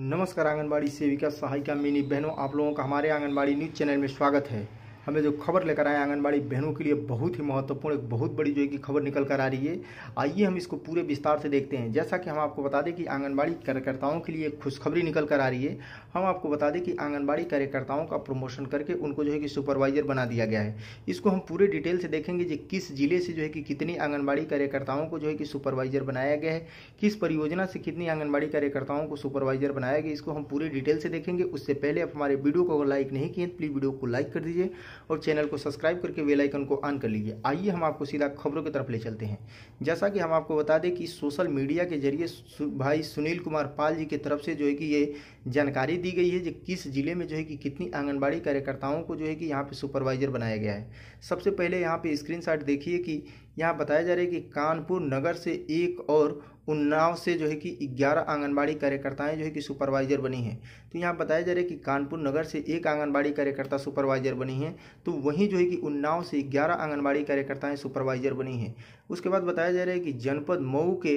नमस्कार आंगनबाड़ी सेविका सहायिका मिनी बहनों आप लोगों का हमारे आंगनबाड़ी न्यूज चैनल में स्वागत है हमें जो खबर लेकर आए आंगनबाड़ी बहनों के लिए बहुत ही महत्वपूर्ण एक बहुत बड़ी जो है कि खबर निकल कर आ रही है आइए हम इसको पूरे विस्तार से देखते हैं जैसा कि हम आपको बता दें कि आंगनबाड़ी कार्यकर्ताओं के लिए खुशखबरी निकल कर आ रही है हम आपको बता दें कि आंगनबाड़ी कार्यकर्ताओं का प्रमोशन करके उनको जो है कि सुपरवाइजर बना दिया गया है इसको हम पूरे डिटेल से देखेंगे कि किस जिले से जो है कि कितनी आंगनबाड़ी कार्यकर्ताओं को जो है कि सुपरवाइजर बनाया गया है किस परियोजना से कितनी आंगनबाड़ी कार्यकर्ताओं को सुपरवाइजर बनाया गया इसको हम पूरे डिटेल से देखेंगे उससे पहले आप हमारे वीडियो को अगर लाइक नहीं किए तो प्लीज़ वीडियो को लाइक कर दीजिए और चैनल को सब्सक्राइब करके बेल आइकन को ऑन कर लीजिए आइए हम आपको सीधा खबरों की तरफ ले चलते हैं जैसा कि हम आपको बता दें कि सोशल मीडिया के जरिए भाई सुनील कुमार पाल जी की तरफ से जो है कि ये जानकारी दी गई है कि किस जिले में जो है कि कितनी आंगनबाड़ी कार्यकर्ताओं को जो है कि यहाँ पर सुपरवाइजर बनाया गया है सबसे पहले यहाँ पर स्क्रीन देखिए कि यहाँ बताया जा रहा है कि कानपुर नगर से एक और उन्नाव से जो है कि ग्यारह आंगनबाड़ी कार्यकर्ताएं जो है कि सुपरवाइजर बनी हैं तो यहाँ बताया जा रहा है कि कानपुर नगर से एक आंगनबाड़ी कार्यकर्ता सुपरवाइजर बनी हैं तो वहीं जो है कि उन्नाव से ग्यारह आंगनबाड़ी कार्यकर्ताएं सुपरवाइजर बनी हैं उसके बाद बताया जा रहा है कि जनपद मऊ के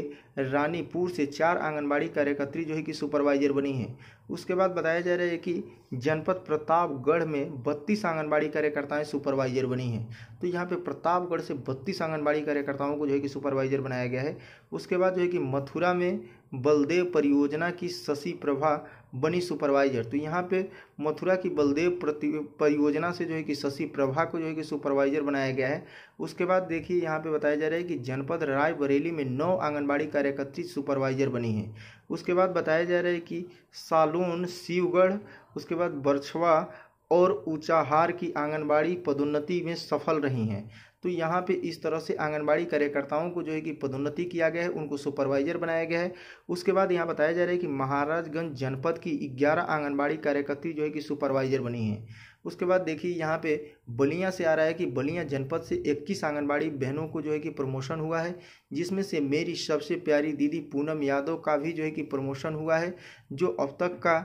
रानीपुर से चार आंगनबाड़ी कार्यकर्त्री जो है कि सुपरवाइजर बनी हैं उसके बाद बताया जा रहा है कि जनपद प्रतापगढ़ में बत्तीस आंगनबाड़ी कार्यकर्ताएं सुपरवाइजर बनी हैं तो यहाँ पे प्रतापगढ़ से बत्तीस आंगनबाड़ी कार्यकर्ताओं को जो है कि सुपरवाइजर बनाया गया है उसके बाद जो है कि मथुरा में बलदेव परियोजना की शशि प्रभा बनी सुपरवाइजर तो यहाँ पे मथुरा की बलदेव परियोजना से जो है कि शशि प्रभा को जो है कि सुपरवाइजर बनाया गया है उसके बाद देखिए यहाँ पे बताया जा रहा है कि जनपद रायबरेली में नौ आंगनबाड़ी कार्यकर्ती सुपरवाइजर बनी है उसके बाद बताया जा रहा है कि सालून शिवगढ़ उसके बाद बरछवा और ऊंचाहार की आंगनबाड़ी पदोन्नति में सफल रही हैं तो यहाँ पे इस तरह से आंगनबाड़ी कार्यकर्ताओं को जो है कि पदोन्नति किया गया है उनको सुपरवाइजर बनाया गया है उसके बाद यहाँ बताया जा रहा है कि महाराजगंज जनपद की ग्यारह आंगनबाड़ी कार्यकर्ती जो है कि सुपरवाइजर बनी हैं उसके बाद देखिए यहाँ पे बलिया से आ रहा है कि बलिया जनपद से 21 आंगनबाड़ी बहनों को जो है कि प्रमोशन हुआ है जिसमें से मेरी सबसे प्यारी दीदी पूनम यादव का भी जो है कि प्रमोशन हुआ है जो अब तक का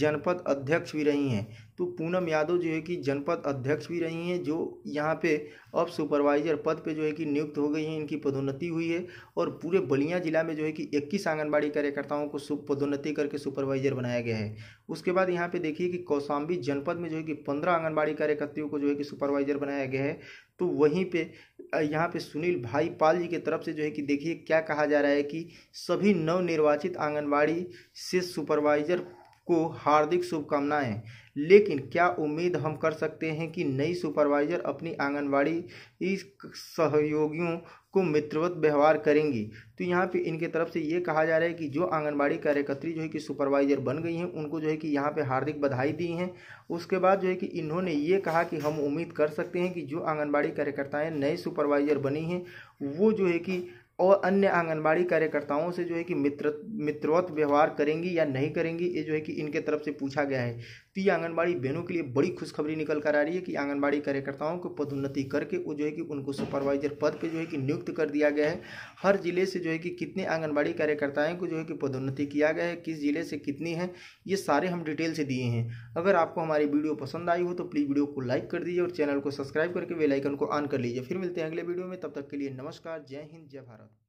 जनपद अध्यक्ष भी रही हैं तो पूनम यादव जो है कि जनपद अध्यक्ष भी रही हैं जो यहाँ पे अब सुपरवाइजर पद पे जो है कि नियुक्त हो गई हैं इनकी पदोन्नति हुई है और पूरे बलिया जिला में जो है कि इक्कीस आंगनबाड़ी कार्यकर्ताओं को पदोन्नति करके सुपरवाइजर बनाया गया है उसके बाद यहाँ पे देखिए कि कौशाम्बी जनपद में जो है कि पंद्रह आंगनबाड़ी कार्यकर्तियों को जो है कि सुपरवाइजर बनाया गया है तो वहीं पे यहाँ पे सुनील भाई पाल जी की तरफ से जो है कि देखिए क्या कहा जा रहा है कि सभी नवनिर्वाचित आंगनबाड़ी से सुपरवाइजर को हार्दिक शुभकामनाएं लेकिन क्या उम्मीद हम कर सकते हैं कि नई सुपरवाइजर अपनी आंगनवाड़ी इस सहयोगियों को मित्रवत व्यवहार करेंगी तो यहाँ पे इनके तरफ से ये कहा जा रहा है कि जो आंगनबाड़ी कार्यकर्त्री जो है कि सुपरवाइजर बन गई हैं उनको जो है कि यहाँ पे हार्दिक बधाई दी हैं उसके बाद जो है कि इन्होंने ये कहा कि हम उम्मीद कर सकते हैं कि जो आंगनबाड़ी कार्यकर्ताएँ नए सुपरवाइजर बनी हैं वो जो है कि और अन्य आंगनबाड़ी कार्यकर्ताओं से जो है कि मित्र मित्रवत व्यवहार करेंगी या नहीं करेंगी ये जो है कि इनके तरफ से पूछा गया है पी आंगनबाड़ी बहनों के लिए बड़ी खुशखबरी निकल कर आ रही है कि आंगनबाड़ी कार्यकर्ताओं को पदोन्नति करके वो जो है कि उनको सुपरवाइजर पद पे जो है कि नियुक्त कर दिया गया है हर जिले से जो है कि कितने आंगनबाड़ी कार्यकर्ताएं को जो है कि पदोन्नति किया गया है किस जिले से कितनी है ये सारे हम डिटेल से दिए हैं अगर आपको हमारी वीडियो पसंद आई हो तो प्लीज़ वीडियो को लाइक कर दीजिए और चैनल को सब्सक्राइब करके बेलाइकन को ऑन कर लीजिए फिर मिलते हैं अगले वीडियो में तब तक के लिए नमस्कार जय हिंद जय भारत